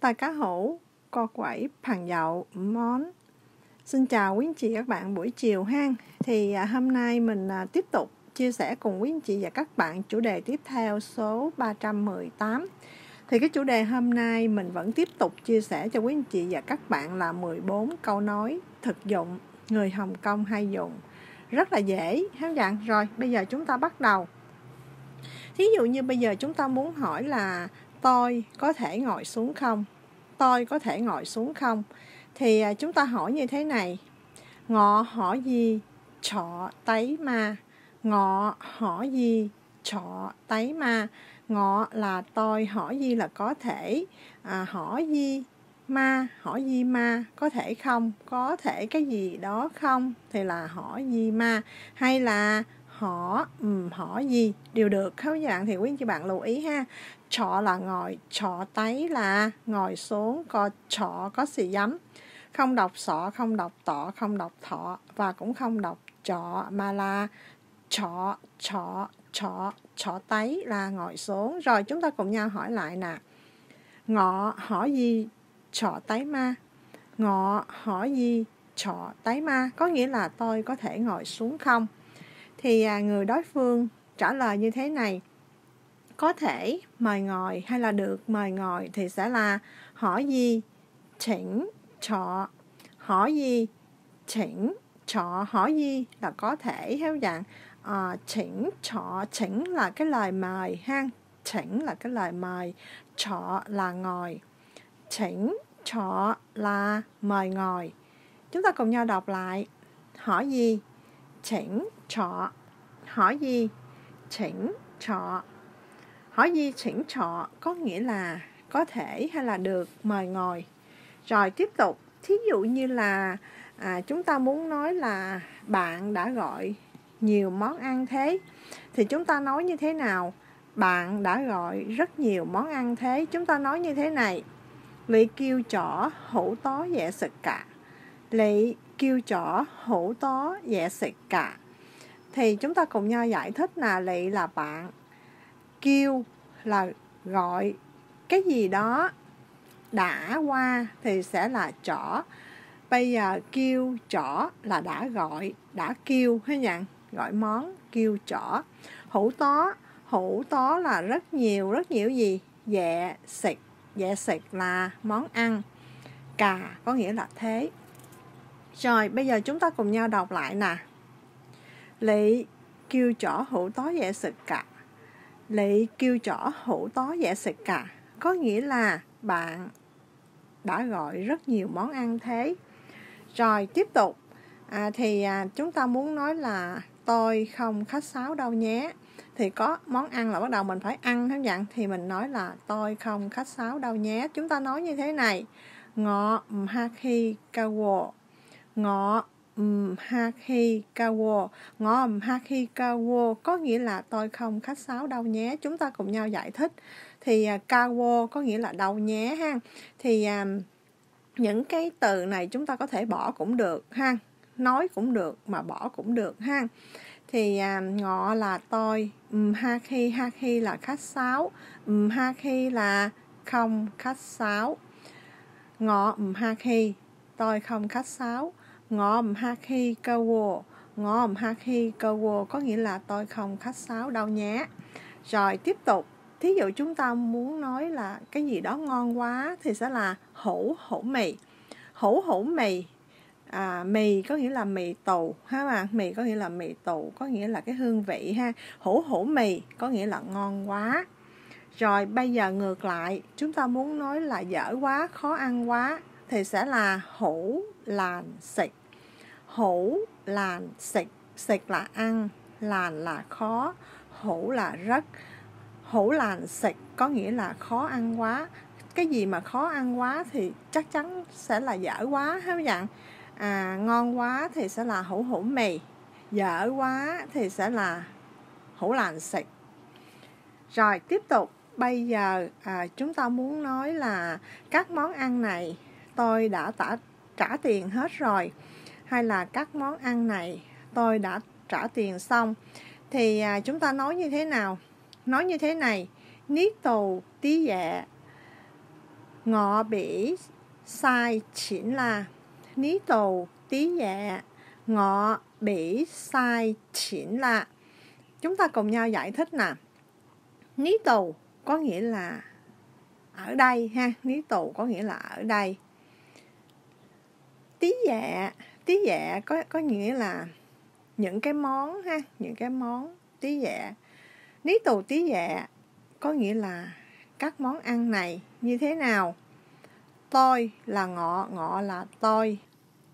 Tài cá hữu, co quẩy, phàn dậu, món. Xin chào quý anh chị các bạn buổi chiều ha. Thì à, hôm nay mình à, tiếp tục chia sẻ cùng quý anh chị và các bạn chủ đề tiếp theo số 318. Thì cái chủ đề hôm nay mình vẫn tiếp tục chia sẻ cho quý anh chị và các bạn là 14 câu nói thực dụng người Hồng Kông hay dùng. Rất là dễ, hả dạng Rồi, bây giờ chúng ta bắt đầu. Thí dụ như bây giờ chúng ta muốn hỏi là tôi có thể ngồi xuống không tôi có thể ngồi xuống không thì à, chúng ta hỏi như thế này ngọ hỏi gì chọ tấy mà ngọ hỏi gì chọ tấy mà ngọ là tôi hỏi gì là có thể à, hỏi gì ma hỏi gì ma có thể không có thể cái gì đó không thì là hỏi gì ma hay là họ um, họ gì đều được các dạng thì quý anh chị bạn lưu ý ha chọ là ngồi chọ tấy là ngồi xuống có chọ có xì giấm không đọc sọ không đọc tọ không đọc thọ và cũng không đọc chọ mà là chọ, chọ, chọ, chọ tấy là ngồi xuống rồi chúng ta cùng nhau hỏi lại nè ngọ hỏi gì chọ tấy ma ngọ hỏi gì chọ tấy ma có nghĩa là tôi có thể ngồi xuống không thì à, người đối phương trả lời như thế này có thể mời ngồi hay là được mời ngồi thì sẽ là hỏi gì chỉnh trọ hỏi gì chỉnh trọ hỏi gì là có thể theo dạng à, chỉnh trọ chỉnh là cái lời mời ha chỉnh là cái lời mời trọ là ngồi chỉnh trọ là mời ngồi chúng ta cùng nhau đọc lại hỏi gì chỉnh chỉnh chỉnh hỏi hỏi gì gì có nghĩa là có thể hay là được mời ngồi. Rồi tiếp tục, thí dụ như là à, chúng ta muốn nói là bạn đã gọi nhiều món ăn thế thì chúng ta nói như thế nào? Bạn đã gọi rất nhiều món ăn thế, chúng ta nói như thế này. Lị kêu chỗ hữu tó dẻ sực cả. Lị kêu chỏ hữu to dẻ sệt cả thì chúng ta cùng nhau giải thích là lị là bạn kêu là gọi cái gì đó đã qua thì sẽ là chỏ bây giờ kêu chỏ là đã gọi đã kêu thế nhận gọi món kêu chỏ hữu to hữu to là rất nhiều rất nhiều gì dạ xịt dạ xịt là món ăn cà có nghĩa là thế rồi, bây giờ chúng ta cùng nhau đọc lại nè. Lị kêu chỏ hữu tó dễ sực cả. Lị kêu chỏ hữu tó dễ sực cả. Có nghĩa là bạn đã gọi rất nhiều món ăn thế. Rồi, tiếp tục. À, thì à, chúng ta muốn nói là tôi không khách sáo đâu nhé thì có món ăn là bắt đầu mình phải ăn hết dặn thì mình nói là tôi không khách sáo đâu nhé chúng ta nói như thế này ngọ ha kawo ngọ um, haki kawo ngõ um, haki kawo có nghĩa là tôi không khách sáo đâu nhé chúng ta cùng nhau giải thích thì uh, à, kawo có nghĩa là đâu nhé ha thì à, những cái từ này chúng ta có thể bỏ cũng được ha nói cũng được mà bỏ cũng được ha thì à, ngọ là tôi um, ha khi ha khi là khách sáo um, ha khi là không khách sáo ngọ um, ha khi tôi không khách sáo ngọm ha khi cao wo ngọm có nghĩa là tôi không khách sáo đâu nhé rồi tiếp tục thí dụ chúng ta muốn nói là cái gì đó ngon quá thì sẽ là hủ hủ mì hủ hủ mì à, mì có nghĩa là mì tù ha mà mì có nghĩa là mì tù có nghĩa là cái hương vị ha hủ hủ mì có nghĩa là ngon quá rồi bây giờ ngược lại chúng ta muốn nói là dở quá khó ăn quá thì sẽ là hủ làn xịt hữu là xịt xịt là ăn làn là khó hữu là rất hữu làn xịt có nghĩa là khó ăn quá cái gì mà khó ăn quá thì chắc chắn sẽ là dở quá ha các bạn à, ngon quá thì sẽ là hữu hữu mì dở quá thì sẽ là hữu làn xịt rồi tiếp tục bây giờ à, chúng ta muốn nói là các món ăn này tôi đã tả trả tiền hết rồi hay là các món ăn này tôi đã trả tiền xong thì à, chúng ta nói như thế nào nói như thế này niết tù tí dạ ngọ bỉ sai chỉnh là ní tù tí dạ ngọ bỉ sai chỉnh là chúng ta cùng nhau giải thích nè ní tù có nghĩa là ở đây ha ní tù có nghĩa là ở đây tí dạ tí dạ có có nghĩa là những cái món ha những cái món tí dạ ní tù tí dạ có nghĩa là các món ăn này như thế nào tôi là ngọ ngọ là tôi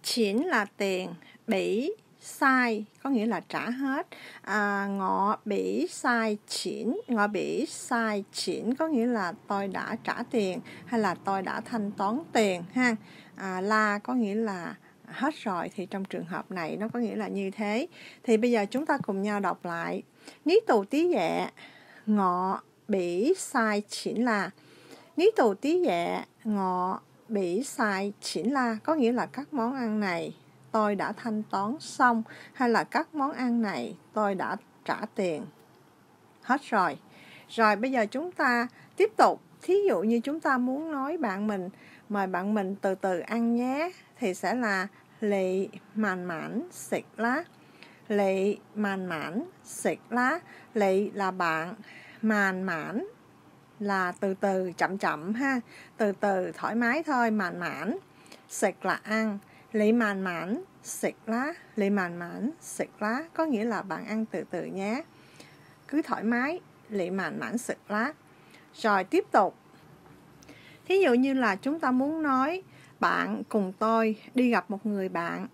chín là tiền bỉ sai có nghĩa là trả hết à, ngọ bỉ sai chuyển ngọ bỉ sai chuyển có nghĩa là tôi đã trả tiền hay là tôi đã thanh toán tiền ha à, la có nghĩa là hết rồi thì trong trường hợp này nó có nghĩa là như thế thì bây giờ chúng ta cùng nhau đọc lại ní tù tí dạ ngọ bị sai chỉnh là ní tù tí dạ ngọ bị sai chỉnh là có nghĩa là các món ăn này tôi đã thanh toán xong hay là các món ăn này tôi đã trả tiền hết rồi rồi bây giờ chúng ta tiếp tục thí dụ như chúng ta muốn nói bạn mình mời bạn mình từ từ ăn nhé thì sẽ là lì màn mãn xịt lá lì màn mãn xịt lá lì là bạn màn mãn là từ từ chậm chậm ha từ từ thoải mái thôi màn mãn xịt là ăn lì màn mãn xịt lá lì màn mãn xịt lá có nghĩa là bạn ăn từ từ nhé cứ thoải mái lì màn mãn xịt lá rồi tiếp tục thí dụ như là chúng ta muốn nói bạn cùng tôi đi gặp một người bạn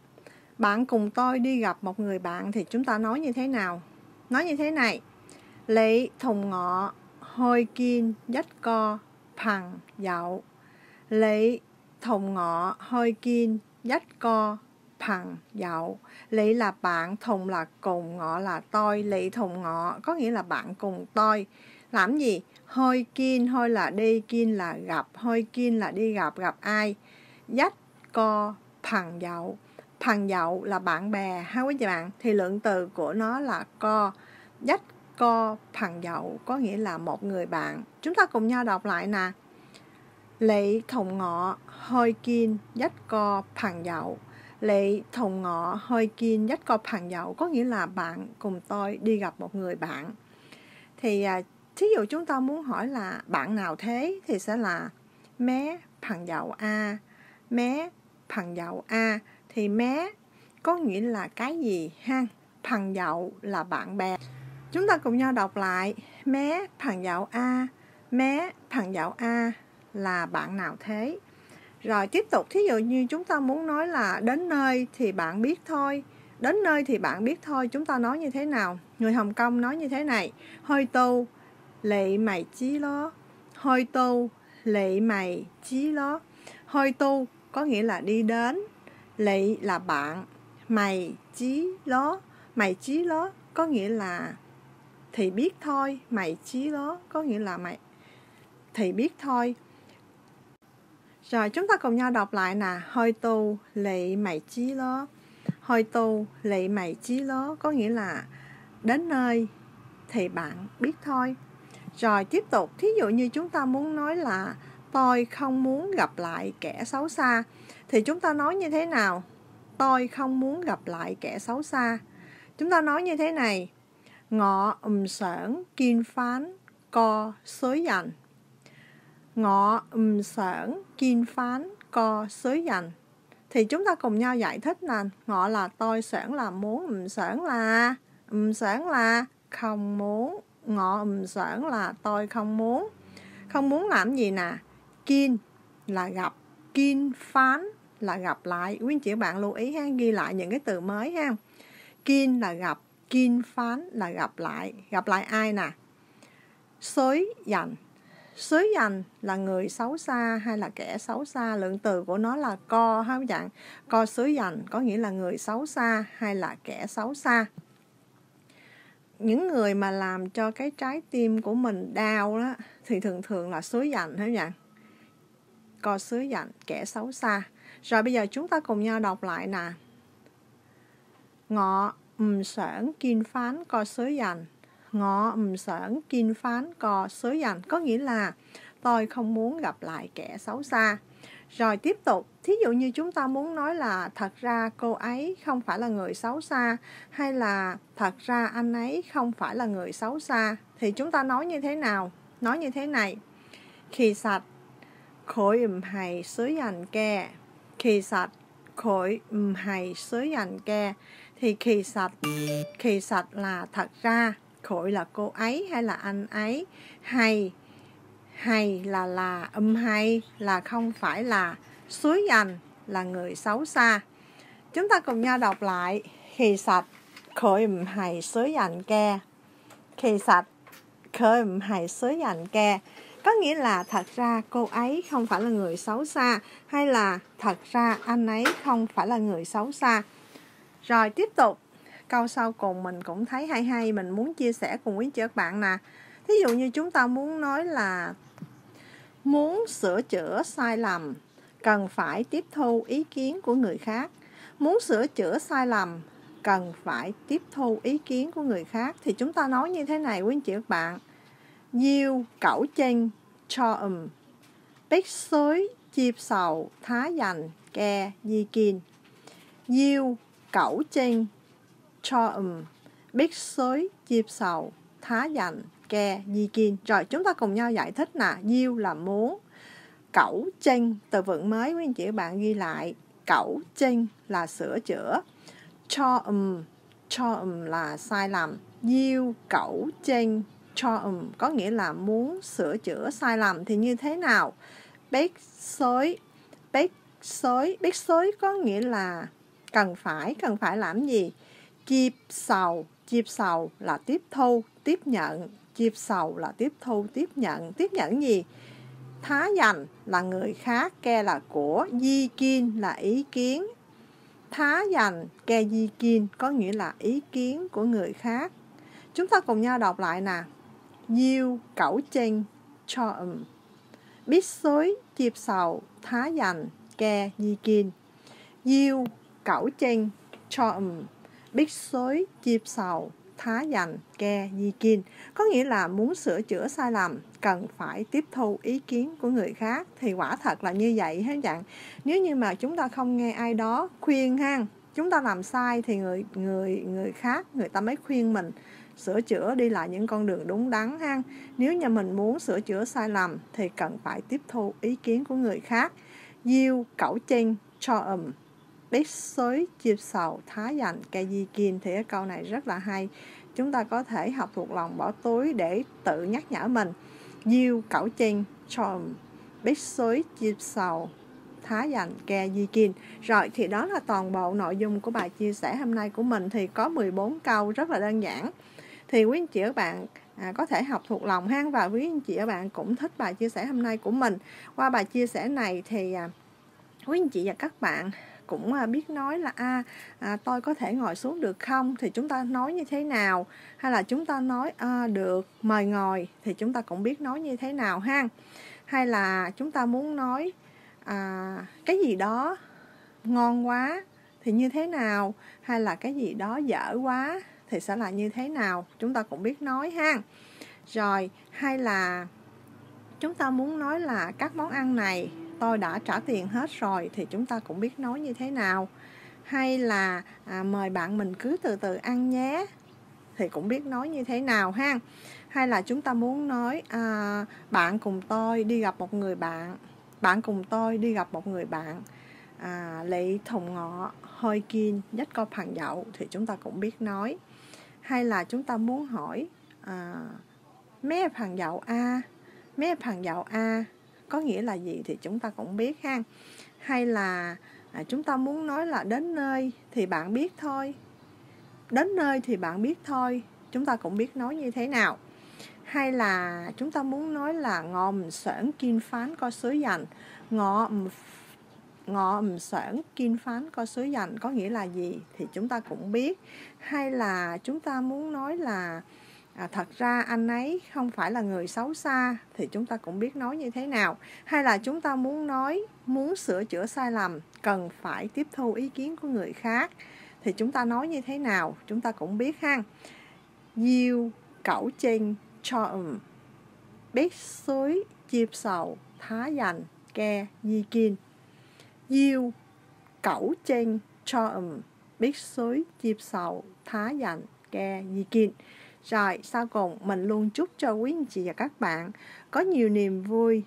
bạn cùng tôi đi gặp một người bạn thì chúng ta nói như thế nào nói như thế này lý thùng ngọ hôi kiên dắt co phằng dậu lý thùng ngọ hôi kiên dắt co phằng dậu lý là bạn thùng là cùng ngọ là tôi lý thùng ngọ có nghĩa là bạn cùng tôi làm gì hôi kiên hôi là đi kiên là gặp hôi kiên là đi gặp gặp ai dắt co bằng dậu bằng dậu là bạn bè ha quý vị bạn thì lượng từ của nó là co dắt co bằng dậu có nghĩa là một người bạn chúng ta cùng nhau đọc lại nè lệ thùng ngọ hơi kiên dắt co bằng dậu lệ thùng ngọ hơi kiên dắt co bằng dậu có nghĩa là bạn cùng tôi đi gặp một người bạn thì à, thí dụ chúng ta muốn hỏi là bạn nào thế thì sẽ là mé bằng dậu a à mé bằng dậu a thì mé có nghĩa là cái gì ha bằng dậu là bạn bè chúng ta cùng nhau đọc lại mé bằng dậu a mé bằng dậu a là bạn nào thế rồi tiếp tục thí dụ như chúng ta muốn nói là đến nơi thì bạn biết thôi đến nơi thì bạn biết thôi chúng ta nói như thế nào người hồng kông nói như thế này hơi tu lệ mày chí lo hơi tu lệ mày chí lo hơi tu có nghĩa là đi đến lị là bạn mày chí ló mày chí ló có nghĩa là thì biết thôi mày chí ló có nghĩa là mày thì biết thôi rồi chúng ta cùng nhau đọc lại nè hơi tu lị mày chí ló hơi tu lị mày chí ló có nghĩa là đến nơi thì bạn biết thôi rồi tiếp tục thí dụ như chúng ta muốn nói là tôi không muốn gặp lại kẻ xấu xa thì chúng ta nói như thế nào tôi không muốn gặp lại kẻ xấu xa chúng ta nói như thế này ngọ ùm sởn kiên phán co xới dành ngọ ùm sởn kiên phán co xới dành thì chúng ta cùng nhau giải thích là ngọ là tôi sởn là muốn ùm sởn là ùm sởn là không muốn ngọ ùm sởn là tôi không muốn không muốn làm gì nè kin là gặp kin phán là gặp lại quý anh chị bạn lưu ý ha ghi lại những cái từ mới ha kin là gặp kin phán là gặp lại gặp lại ai nè xối dành xối dành là người xấu xa hay là kẻ xấu xa lượng từ của nó là co ha các bạn co xối dành có nghĩa là người xấu xa hay là kẻ xấu xa những người mà làm cho cái trái tim của mình đau đó thì thường thường là xối dành hết các bạn co sứ dạnh kẻ xấu xa rồi bây giờ chúng ta cùng nhau đọc lại nè ngọ ừm sởn kinh phán co sứ dành ngọ ừm sởn kinh phán co sứ dành có nghĩa là tôi không muốn gặp lại kẻ xấu xa rồi tiếp tục thí dụ như chúng ta muốn nói là thật ra cô ấy không phải là người xấu xa hay là thật ra anh ấy không phải là người xấu xa thì chúng ta nói như thế nào nói như thế này khi sạch Um um thì là thật ra khỏi là cô ấy hay là anh ấy hay hay là là âm um hay là không phải là suối dành là người xấu xa chúng ta cùng nhau đọc lại khi sạch khởi um hay suối dành ke khi sạch khơi kè có nghĩa là thật ra cô ấy không phải là người xấu xa hay là thật ra anh ấy không phải là người xấu xa. Rồi tiếp tục, câu sau cùng mình cũng thấy hay hay, mình muốn chia sẻ cùng quý chị các bạn nè. Thí dụ như chúng ta muốn nói là muốn sửa chữa sai lầm cần phải tiếp thu ý kiến của người khác. Muốn sửa chữa sai lầm cần phải tiếp thu ý kiến của người khác thì chúng ta nói như thế này quý anh chị các bạn yêu cẩu chênh cho ùm bích xối chịp sầu thá dành ke di kin yêu cẩu chênh cho ùm bích xối chịp sầu thá dành ke di kin rồi chúng ta cùng nhau giải thích nè yêu là muốn cẩu chênh từ vựng mới quý anh chị các bạn ghi lại cẩu chênh là sửa chữa cho cho Chom là sai lầm Diêu cẩu chênh Chom có nghĩa là muốn sửa chữa sai lầm thì như thế nào Bếch xối Bếch xối Bếch xối có nghĩa là cần phải cần phải làm gì Chịp sầu Chịp sầu là tiếp thu tiếp nhận Chịp sầu là tiếp thu tiếp nhận tiếp nhận gì Thá dành là người khác, ke là của, di kiên là ý kiến, Thá dành Kajikin có nghĩa là ý kiến của người khác. Chúng ta cùng nhau đọc lại nè. Yêu cẩu chênh cho ừm. Biết xối chịp sầu thá dành ke di kiên. Yêu cẩu chênh cho ừm. Biết xối chịp sầu thá dành ke di kin có nghĩa là muốn sửa chữa sai lầm cần phải tiếp thu ý kiến của người khác thì quả thật là như vậy hết dạng nếu như mà chúng ta không nghe ai đó khuyên ha chúng ta làm sai thì người người người khác người ta mới khuyên mình sửa chữa đi lại những con đường đúng đắn ha nếu như mình muốn sửa chữa sai lầm thì cần phải tiếp thu ý kiến của người khác yêu cẩu chen cho ầm đích xới chịp sầu thá dành cây di kim thì cái câu này rất là hay chúng ta có thể học thuộc lòng bỏ túi để tự nhắc nhở mình diêu cẩu chen tròn bích xới chịp sầu thá Dành Ke Di kim Rồi thì đó là toàn bộ nội dung của bài chia sẻ hôm nay của mình thì có 14 câu rất là đơn giản. Thì quý anh chị các bạn à, có thể học thuộc lòng ha và quý anh chị các bạn cũng thích bài chia sẻ hôm nay của mình. Qua bài chia sẻ này thì à, quý anh chị và các bạn cũng à, biết nói là a à, à, tôi có thể ngồi xuống được không thì chúng ta nói như thế nào hay là chúng ta nói à, được mời ngồi thì chúng ta cũng biết nói như thế nào ha hay là chúng ta muốn nói à, cái gì đó ngon quá thì như thế nào hay là cái gì đó dở quá thì sẽ là như thế nào chúng ta cũng biết nói ha rồi hay là chúng ta muốn nói là các món ăn này tôi đã trả tiền hết rồi thì chúng ta cũng biết nói như thế nào hay là à, mời bạn mình cứ từ từ ăn nhé thì cũng biết nói như thế nào ha hay là chúng ta muốn nói à, bạn cùng tôi đi gặp một người bạn bạn cùng tôi đi gặp một người bạn à, lấy thùng ngọ hơi kiên dắt con phần dậu thì chúng ta cũng biết nói hay là chúng ta muốn hỏi à, mé phản dậu a à, phần dậu a có nghĩa là gì thì chúng ta cũng biết ha hay là à, chúng ta muốn nói là đến nơi thì bạn biết thôi đến nơi thì bạn biết thôi chúng ta cũng biết nói như thế nào hay là chúng ta muốn nói là ngọ mình soãn kiên phán co sứ dành ngọ ngọ soãn kiên phán co sứ dành có nghĩa là gì thì chúng ta cũng biết hay là chúng ta muốn nói là à, thật ra anh ấy không phải là người xấu xa thì chúng ta cũng biết nói như thế nào hay là chúng ta muốn nói muốn sửa chữa sai lầm cần phải tiếp thu ý kiến của người khác thì chúng ta nói như thế nào chúng ta cũng biết ha diêu cẩu chinh cho ừm biết suối chịp sầu thá dành ke di kiên diêu cẩu chinh cho ừm biết suối chịp sầu thá dành ke di kiên rồi, sau cùng mình luôn chúc cho quý anh chị và các bạn có nhiều niềm vui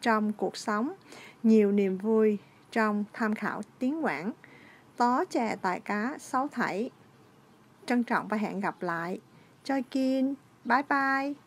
trong cuộc sống, nhiều niềm vui trong tham khảo tiếng Quảng. Tó chè tại cá sáu thảy. Trân trọng và hẹn gặp lại. Choi Kin, bye bye.